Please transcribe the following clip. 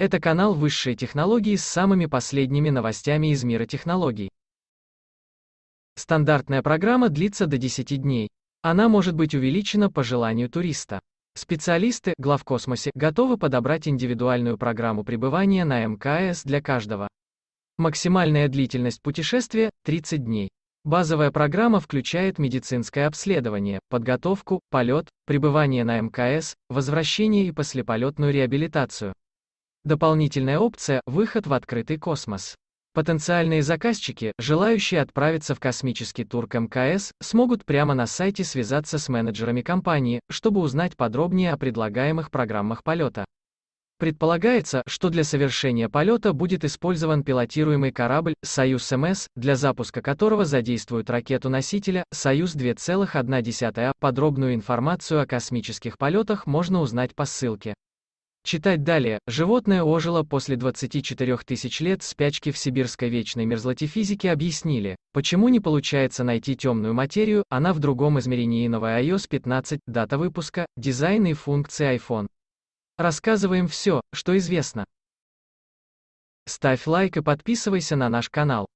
Это канал высшей технологии» с самыми последними новостями из мира технологий. Стандартная программа длится до 10 дней. Она может быть увеличена по желанию туриста. Специалисты Главкосмосе готовы подобрать индивидуальную программу пребывания на МКС для каждого. Максимальная длительность путешествия – 30 дней. Базовая программа включает медицинское обследование, подготовку, полет, пребывание на МКС, возвращение и послеполетную реабилитацию. Дополнительная опция – выход в открытый космос. Потенциальные заказчики, желающие отправиться в космический тур к МКС, смогут прямо на сайте связаться с менеджерами компании, чтобы узнать подробнее о предлагаемых программах полета. Предполагается, что для совершения полета будет использован пилотируемый корабль «Союз-МС», для запуска которого задействуют ракету-носителя 21 Подробную информацию о космических полетах можно узнать по ссылке. Читать далее. Животное ожило после 24 тысяч лет спячки в сибирской вечной мерзлоте физики объяснили, почему не получается найти темную материю, она в другом измерении новая iOS 15, дата выпуска, дизайн и функции iPhone. Рассказываем все, что известно. Ставь лайк и подписывайся на наш канал.